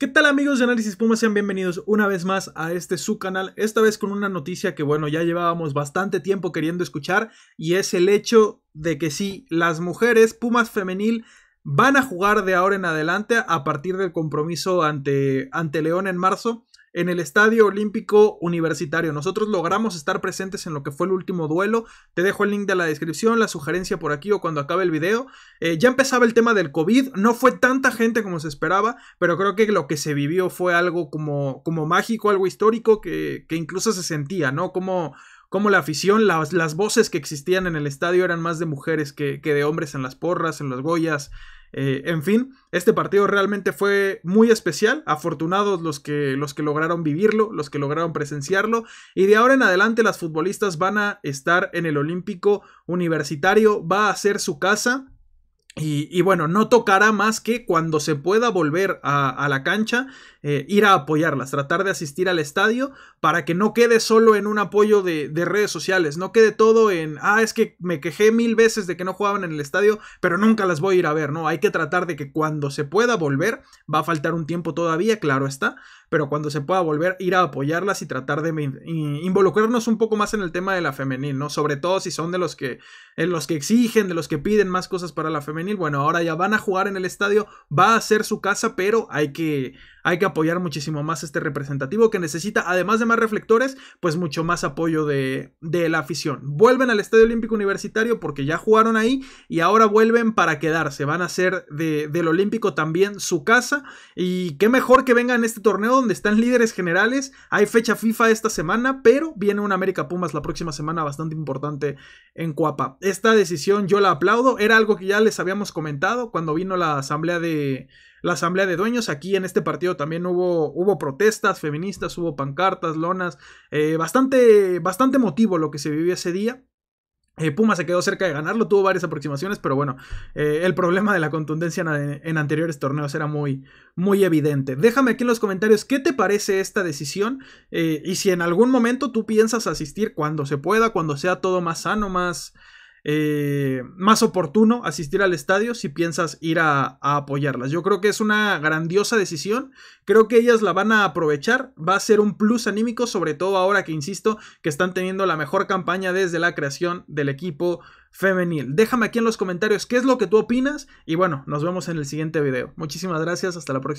¿Qué tal amigos de Análisis Pumas? Sean bienvenidos una vez más a este su canal, esta vez con una noticia que bueno, ya llevábamos bastante tiempo queriendo escuchar y es el hecho de que sí, las mujeres Pumas femenil van a jugar de ahora en adelante a partir del compromiso ante, ante León en marzo en el Estadio Olímpico Universitario. Nosotros logramos estar presentes en lo que fue el último duelo. Te dejo el link de la descripción, la sugerencia por aquí o cuando acabe el video. Eh, ya empezaba el tema del COVID, no fue tanta gente como se esperaba, pero creo que lo que se vivió fue algo como, como mágico, algo histórico que, que incluso se sentía, ¿no? Como como la afición, las, voces que existían en el estadio eran más de mujeres que, de hombres en las porras, en las Goyas. Eh, en fin, este partido realmente fue muy especial, afortunados los que, los que lograron vivirlo, los que lograron presenciarlo, y de ahora en adelante las futbolistas van a estar en el Olímpico Universitario, va a ser su casa, y, bueno, no tocará más que cuando se pueda volver a, la cancha, eh, ir a apoyarlas, tratar de asistir al estadio para que no quede solo en un apoyo de, de, redes sociales, no quede todo en, ah, es que me quejé mil veces de que no jugaban en el estadio, pero nunca las voy a ir a ver, no, hay que tratar de que cuando se pueda volver, va a faltar un tiempo todavía, claro está, pero cuando se pueda volver, ir a apoyarlas y tratar de involucrarnos un poco más en el tema de la femenil, ¿no? Sobre todo si son de los que, en los que exigen, de los que piden más cosas para la femenil. Bueno, ahora ya van a jugar en el estadio, va a ser su casa, pero hay que, hay que apoyar muchísimo más este representativo que necesita, además de más reflectores, pues mucho más apoyo de, de la afición. Vuelven al Estadio Olímpico Universitario porque ya jugaron ahí y ahora vuelven para quedarse. Van a ser del Olímpico también su casa y qué mejor que vengan este torneo donde están líderes generales. Hay fecha FIFA esta semana, pero viene una América Pumas la próxima semana bastante importante en Cuapa. Esta decisión yo la aplaudo. Era algo que ya les habíamos comentado cuando vino la asamblea de la asamblea de dueños. Aquí en este partido también hubo, hubo protestas feministas, hubo pancartas, lonas, eh, bastante, bastante motivo lo que se vivió ese día. Eh, Puma se quedó cerca de ganarlo, tuvo varias aproximaciones, pero bueno, eh, el problema de la contundencia en, anteriores torneos era muy, muy evidente. Déjame aquí en los comentarios qué te parece esta decisión eh, y si en algún momento tú piensas asistir cuando se pueda, cuando sea todo más sano, más, eh, más oportuno asistir al estadio si piensas ir a, a, apoyarlas. Yo creo que es una grandiosa decisión, creo que ellas la van a aprovechar, va a ser un plus anímico, sobre todo ahora que, insisto, que están teniendo la mejor campaña desde la creación del equipo femenil. Déjame aquí en los comentarios qué es lo que tú opinas y bueno, nos vemos en el siguiente video. Muchísimas gracias, hasta la próxima.